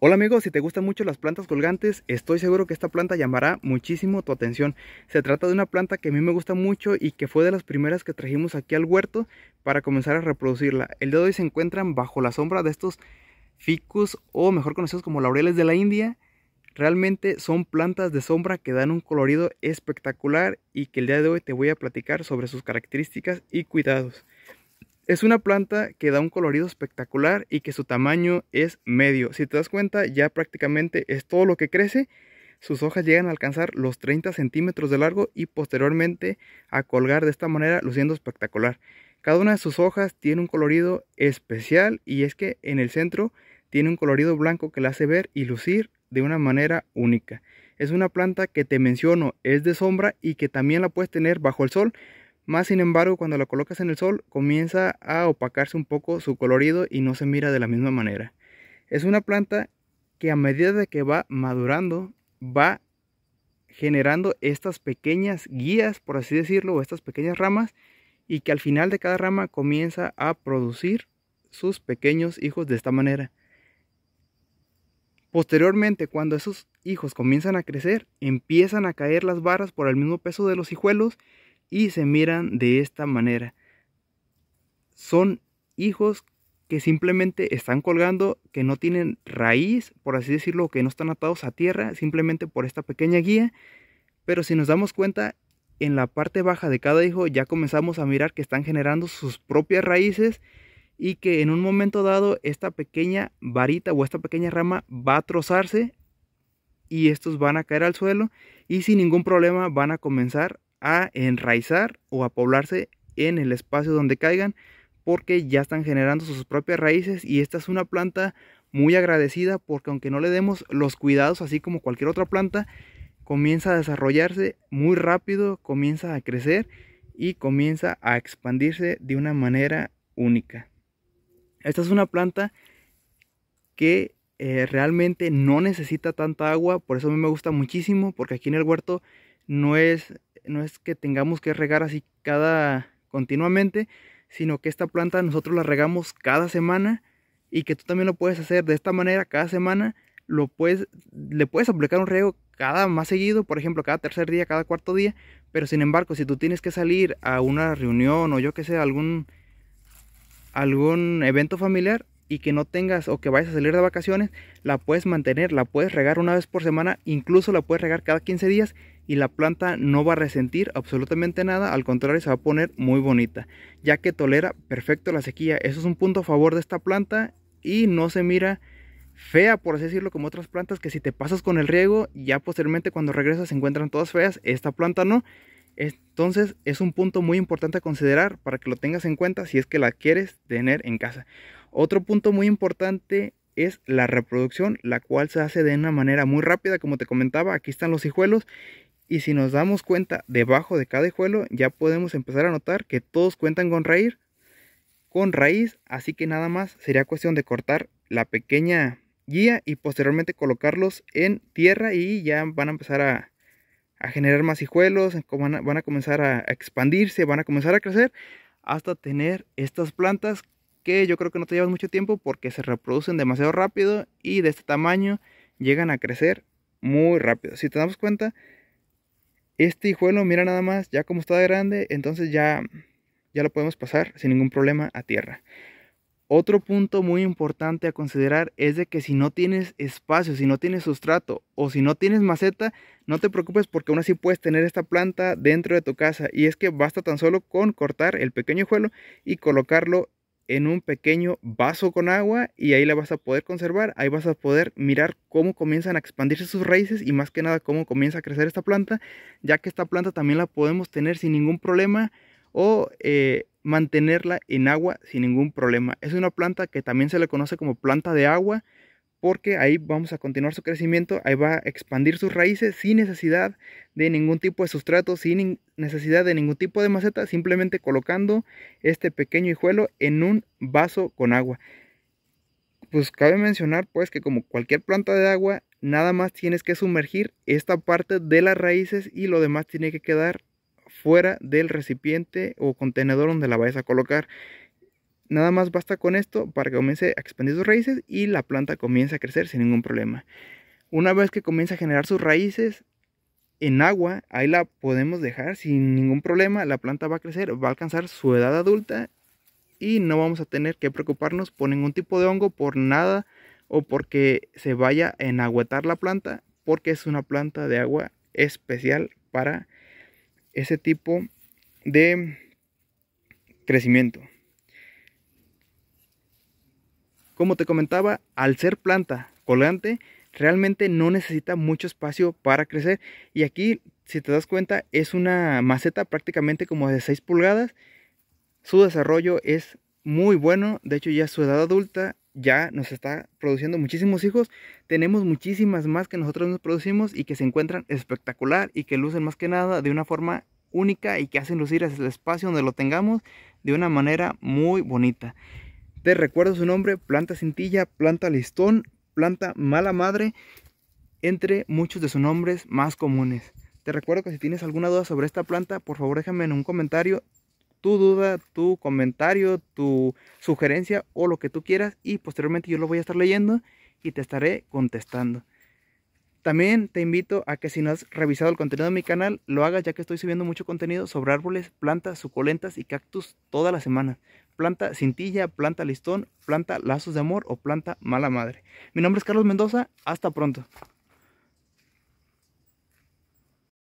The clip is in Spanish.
Hola amigos, si te gustan mucho las plantas colgantes, estoy seguro que esta planta llamará muchísimo tu atención. Se trata de una planta que a mí me gusta mucho y que fue de las primeras que trajimos aquí al huerto para comenzar a reproducirla. El día de hoy se encuentran bajo la sombra de estos ficus o mejor conocidos como laureles de la India. Realmente son plantas de sombra que dan un colorido espectacular y que el día de hoy te voy a platicar sobre sus características y cuidados. Es una planta que da un colorido espectacular y que su tamaño es medio. Si te das cuenta, ya prácticamente es todo lo que crece. Sus hojas llegan a alcanzar los 30 centímetros de largo y posteriormente a colgar de esta manera, luciendo espectacular. Cada una de sus hojas tiene un colorido especial y es que en el centro tiene un colorido blanco que la hace ver y lucir de una manera única. Es una planta que te menciono, es de sombra y que también la puedes tener bajo el sol, más sin embargo, cuando la colocas en el sol, comienza a opacarse un poco su colorido y no se mira de la misma manera. Es una planta que a medida de que va madurando, va generando estas pequeñas guías, por así decirlo, o estas pequeñas ramas, y que al final de cada rama comienza a producir sus pequeños hijos de esta manera. Posteriormente, cuando esos hijos comienzan a crecer, empiezan a caer las barras por el mismo peso de los hijuelos y se miran de esta manera. Son hijos que simplemente están colgando, que no tienen raíz, por así decirlo, que no están atados a tierra, simplemente por esta pequeña guía. Pero si nos damos cuenta, en la parte baja de cada hijo ya comenzamos a mirar que están generando sus propias raíces y que en un momento dado esta pequeña varita o esta pequeña rama va a trozarse y estos van a caer al suelo y sin ningún problema van a comenzar a enraizar o a poblarse en el espacio donde caigan porque ya están generando sus propias raíces y esta es una planta muy agradecida porque aunque no le demos los cuidados así como cualquier otra planta, comienza a desarrollarse muy rápido, comienza a crecer y comienza a expandirse de una manera única. Esta es una planta que eh, realmente no necesita tanta agua, por eso a mí me gusta muchísimo porque aquí en el huerto no es no es que tengamos que regar así cada continuamente, sino que esta planta nosotros la regamos cada semana y que tú también lo puedes hacer de esta manera cada semana, lo puedes, le puedes aplicar un riego cada más seguido, por ejemplo, cada tercer día, cada cuarto día, pero sin embargo, si tú tienes que salir a una reunión o yo que sé, algún algún evento familiar y que no tengas o que vayas a salir de vacaciones, la puedes mantener, la puedes regar una vez por semana, incluso la puedes regar cada 15 días y la planta no va a resentir absolutamente nada, al contrario se va a poner muy bonita, ya que tolera perfecto la sequía. Eso es un punto a favor de esta planta y no se mira fea, por así decirlo, como otras plantas que si te pasas con el riego, ya posteriormente cuando regresas se encuentran todas feas, esta planta no. Entonces es un punto muy importante a considerar para que lo tengas en cuenta si es que la quieres tener en casa. Otro punto muy importante es la reproducción, la cual se hace de una manera muy rápida, como te comentaba, aquí están los hijuelos y si nos damos cuenta debajo de cada hijuelo, ya podemos empezar a notar que todos cuentan con raíz. Con raíz, así que nada más sería cuestión de cortar la pequeña guía y posteriormente colocarlos en tierra y ya van a empezar a, generar más hijuelos, van a, van a comenzar a expandirse, van a comenzar a crecer hasta tener estas plantas que yo creo que no te llevan mucho tiempo porque se reproducen demasiado rápido y de este tamaño llegan a crecer muy rápido. Si te damos cuenta, este hijuelo, mira nada más, ya como está grande, entonces ya, ya lo podemos pasar sin ningún problema a tierra. Otro punto muy importante a considerar es de que si no tienes espacio, si no tienes sustrato o si no tienes maceta, no te preocupes porque aún así puedes tener esta planta dentro de tu casa. Y es que basta tan solo con cortar el pequeño hijuelo y colocarlo en un pequeño vaso con agua y ahí la vas a poder conservar, ahí vas a poder mirar cómo comienzan a expandirse sus raíces y más que nada cómo comienza a crecer esta planta, ya que esta planta también la podemos tener sin ningún problema o eh, mantenerla en agua sin ningún problema. Es una planta que también se le conoce como planta de agua, porque ahí vamos a continuar su crecimiento, ahí va a expandir sus raíces sin necesidad de ningún tipo de sustrato, sin necesidad de ningún tipo de maceta, simplemente colocando este pequeño hijuelo en un vaso con agua. Pues cabe mencionar pues que como cualquier planta de agua, nada más tienes que sumergir esta parte de las raíces y lo demás tiene que quedar fuera del recipiente o contenedor donde la vayas a colocar. Nada más basta con esto para que comience a expandir sus raíces y la planta comience a crecer sin ningún problema. Una vez que comience a generar sus raíces en agua, ahí la podemos dejar sin ningún problema. La planta va a crecer, va a alcanzar su edad adulta y no vamos a tener que preocuparnos por ningún tipo de hongo, por nada o porque se vaya a enagüetar la planta, porque es una planta de agua especial para ese tipo de crecimiento. Como te comentaba, al ser planta colgante, realmente no necesita mucho espacio para crecer. Y aquí, si te das cuenta, es una maceta prácticamente como de 6 pulgadas. Su desarrollo es muy bueno. De hecho, ya su edad adulta ya nos está produciendo muchísimos hijos. Tenemos muchísimas más que nosotros nos producimos y que se encuentran espectacular y que lucen más que nada de una forma única y que hacen lucir el espacio donde lo tengamos de una manera muy bonita. Te recuerdo su nombre, planta cintilla, planta listón, planta mala madre, entre muchos de sus nombres más comunes. Te recuerdo que si tienes alguna duda sobre esta planta, por favor déjame en un comentario tu duda, tu comentario, tu sugerencia o lo que tú quieras y posteriormente yo lo voy a estar leyendo y te estaré contestando. También te invito a que si no has revisado el contenido de mi canal, lo hagas ya que estoy subiendo mucho contenido sobre árboles, plantas, suculentas y cactus toda la semana planta cintilla, planta listón, planta lazos de amor o planta mala madre. Mi nombre es Carlos Mendoza, hasta pronto.